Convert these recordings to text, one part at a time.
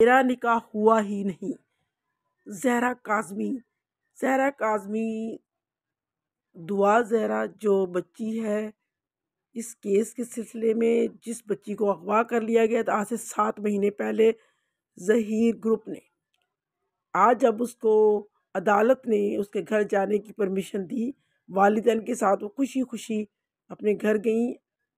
मेरा निकाह हुआ ही नहीं जहरा काजमी जहरा काजमी दुआ जहरा जो बच्ची है इस केस के सिलसिले में जिस बच्ची को अगवा कर लिया गया था आज से सात महीने पहले जहीर ग्रुप ने आज जब उसको अदालत ने उसके घर जाने की परमिशन दी वालदेन के साथ वो खुशी खुशी अपने घर गई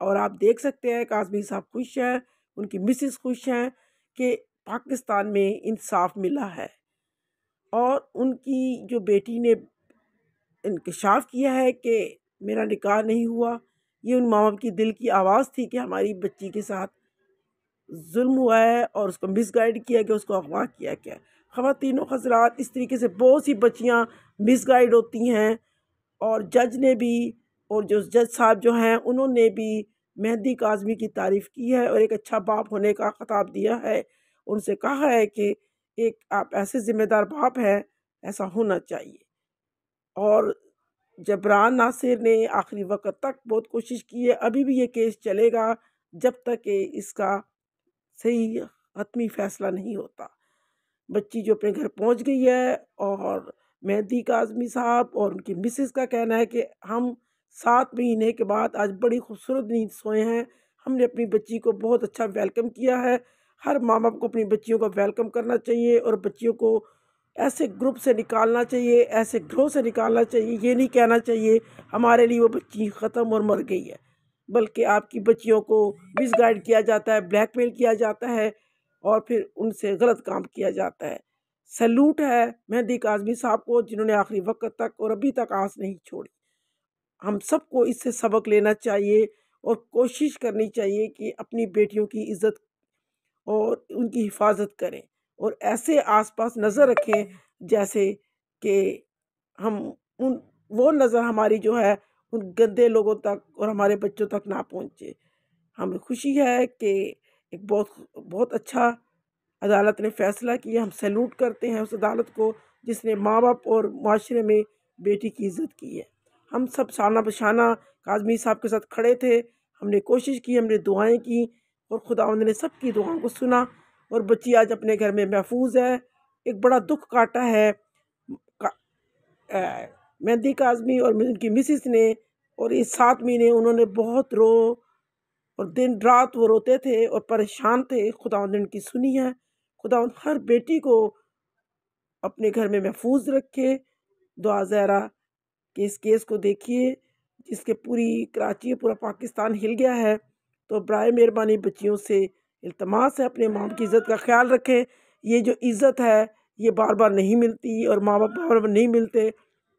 और आप देख सकते हैं काजमी साहब खुश हैं उनकी मिसिस खुश हैं कि पाकिस्तान में इंसाफ मिला है और उनकी जो बेटी ने इंकशाफ किया है कि मेरा निकाह नहीं हुआ ये उन माँ बाप की दिल की आवाज़ थी कि हमारी बच्ची के साथ जुल्म हुआ है और उसको मिसगाइड किया गया उसको अगवा किया गया ख़वान हजरात इस तरीके से बहुत सी बच्चियाँ मिसगाइड होती हैं और जज ने भी और जो जज साहब जो हैं उन्होंने भी मेहंदी काजमी की तारीफ़ की है और एक अच्छा बाप होने का खताब दिया है उनसे कहा है कि एक आप ऐसे ज़िम्मेदार बाप हैं ऐसा होना चाहिए और जबरान नासिर ने आखिरी वक्त तक बहुत कोशिश की है अभी भी ये केस चलेगा जब तक कि इसका सही हतमी फैसला नहीं होता बच्ची जो अपने घर पहुंच गई है और मेहदी का आज़मी साहब और उनकी मिसेस का कहना है कि हम सात महीने के बाद आज बड़ी खूबसूरत नींद सोए हैं हमने अपनी बच्ची को बहुत अच्छा वेलकम किया है हर माँ बाप को अपनी बच्चियों का वेलकम करना चाहिए और बच्चियों को ऐसे ग्रुप से निकालना चाहिए ऐसे ग्रोह से निकालना चाहिए ये नहीं कहना चाहिए हमारे लिए वो बच्ची ख़त्म और मर गई है बल्कि आपकी बच्चियों को मिसगाइड किया जाता है ब्लैकमेल किया जाता है और फिर उनसे गलत काम किया जाता है सैल्यूट है मेहंदी काजमी साहब को जिन्होंने आखिरी वक्त तक और अभी तक आस नहीं छोड़ी हम सबको इससे सबक लेना चाहिए और कोशिश करनी चाहिए कि अपनी बेटियों की इज़्ज़त और उनकी हिफाजत करें और ऐसे आसपास नज़र रखें जैसे कि हम उन वो नज़र हमारी जो है उन गंदे लोगों तक और हमारे बच्चों तक ना पहुँचे हमें खुशी है कि एक बहुत बहुत अच्छा अदालत ने फैसला किया हम सैल्यूट करते हैं उस अदालत को जिसने माँ बाप और माशरे में बेटी की इज्जत की है हम सब शाना बशाना काजमी साहब के साथ खड़े थे हमने कोशिश की हमने दुआएं की और खुदा ने सब की दुआओं को सुना और बच्ची आज अपने घर में महफूज है एक बड़ा दुख काटा है का, मेहंदी काजमी और उनकी मिसिस ने और इस सात महीने उन्होंने बहुत रो और दिन रात वो रोते थे और परेशान थे खुदा ने उनकी सुनी है खुदा हर बेटी को अपने घर में महफूज रखे दुआ ज़रा कि इस केस को देखिए जिसके पूरी कराची पूरा पाकिस्तान हिल गया है तो बर मेहरबानी बच्चियों से अल्तमास है अपने माँ की इज़्ज़त का ख्याल रखें ये जो इज़्ज़त है ये बार बार नहीं मिलती और माँ बाप बार बार नहीं मिलते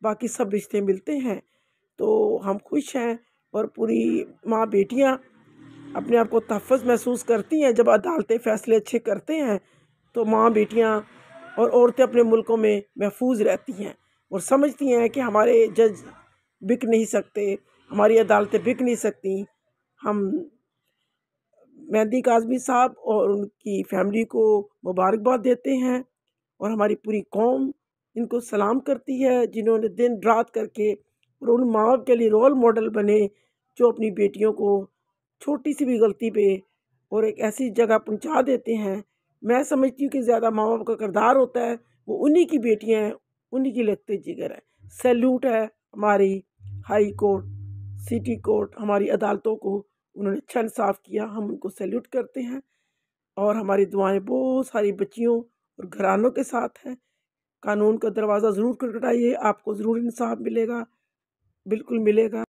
बाकी सब रिश्ते मिलते हैं तो हम खुश हैं और पूरी माँ बेटियाँ अपने आप को तहफ़ महसूस करती हैं जब अदालतें फ़ैसले अच्छे करते हैं तो माँ बेटियाँ और औरतें अपने मुल्कों में महफूज रहती हैं और समझती हैं कि हमारे जज बिक नहीं सकते हमारी अदालतें बिक नहीं सकती हम मेहंदी काजमी साहब और उनकी फैमिली को मुबारकबाद देते हैं और हमारी पूरी कौम इनको सलाम करती है जिन्होंने दिन रात करके और उन माँ के लिए रोल मॉडल बने जो अपनी बेटियों को छोटी सी भी गलती पे और एक ऐसी जगह पहुँचा देते हैं मैं समझती हूँ कि ज़्यादा माँ बाप का करदार होता है वो उन्हीं की बेटियाँ हैं उन्हीं की लगते जिगर है सैल्यूट है हमारी हाई कोर्ट सिटी कोर्ट हमारी अदालतों को उन्होंने छल अच्छा साफ़ किया हम उनको सैल्यूट करते हैं और हमारी दुआएं बहुत सारी बच्चियों और घरानों के साथ हैं कानून का दरवाज़ा ज़रूर कटाइए आपको ज़रूर इंसाफ मिलेगा बिल्कुल मिलेगा